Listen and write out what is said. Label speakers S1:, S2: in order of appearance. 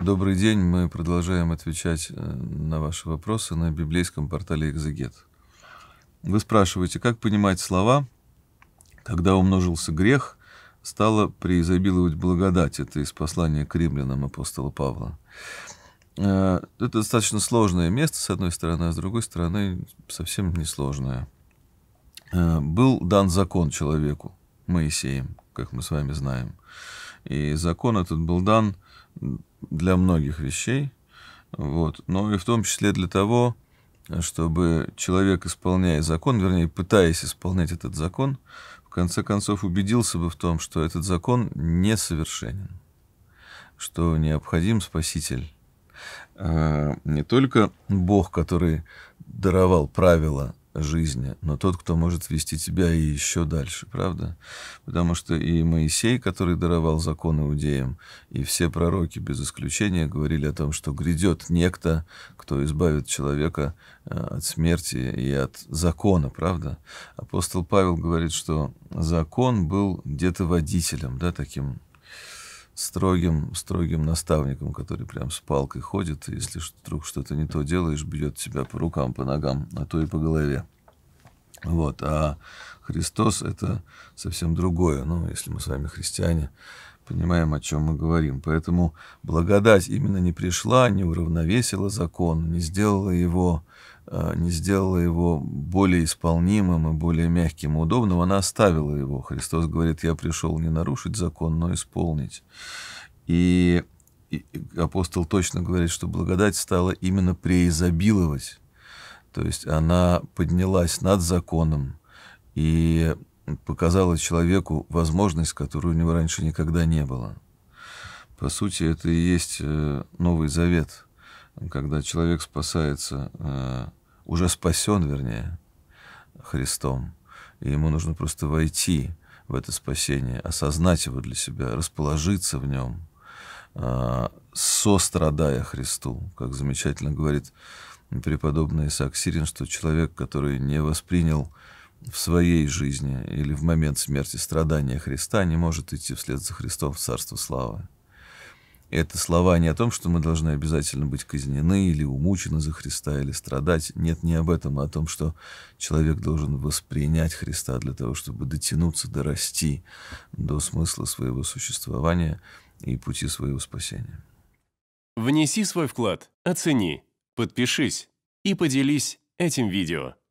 S1: Добрый день. Мы продолжаем отвечать э, на ваши вопросы на библейском портале «Экзегет». Вы спрашиваете, как понимать слова «когда умножился грех», стало преизобиловать благодать. Это из послания к римлянам апостола Павла. Э, это достаточно сложное место, с одной стороны, а с другой стороны, совсем несложное. Э, был дан закон человеку, Моисеем, как мы с вами знаем. И закон этот был дан для многих вещей, вот, но и в том числе для того, чтобы человек, исполняя закон, вернее, пытаясь исполнять этот закон, в конце концов убедился бы в том, что этот закон несовершенен, что необходим Спаситель. Э, не только Бог, который даровал правила жизни, но тот, кто может вести тебя и еще дальше, правда? Потому что и Моисей, который даровал закон иудеям, и все пророки без исключения говорили о том, что грядет некто, кто избавит человека э, от смерти и от закона, правда? Апостол Павел говорит, что закон был где-то водителем, да, таким строгим, строгим наставником, который прям с палкой ходит, и если вдруг что-то не то делаешь, бьет тебя по рукам, по ногам, а то и по голове. Вот, а Христос — это совсем другое. Ну, если мы с вами христиане, понимаем, о чем мы говорим. Поэтому благодать именно не пришла, не уравновесила закон, не сделала его, э, не сделала его более исполнимым и более мягким и удобным, она оставила его. Христос говорит, я пришел не нарушить закон, но исполнить. И, и апостол точно говорит, что благодать стала именно преизобиловать. То есть она поднялась над законом, и показала человеку возможность, которую у него раньше никогда не было. По сути, это и есть э, Новый Завет, когда человек спасается, э, уже спасен, вернее, Христом, и ему нужно просто войти в это спасение, осознать его для себя, расположиться в нем, э, сострадая Христу, как замечательно говорит преподобный Исаак Сирин, что человек, который не воспринял в своей жизни или в момент смерти страдания Христа не может идти вслед за Христом в Царство Славы. это слова не о том, что мы должны обязательно быть казнены или умучены за Христа или страдать. Нет, не об этом, а о том, что человек должен воспринять Христа для того, чтобы дотянуться, дорасти до смысла своего существования и пути своего спасения. Внеси свой вклад, оцени, подпишись и поделись этим видео.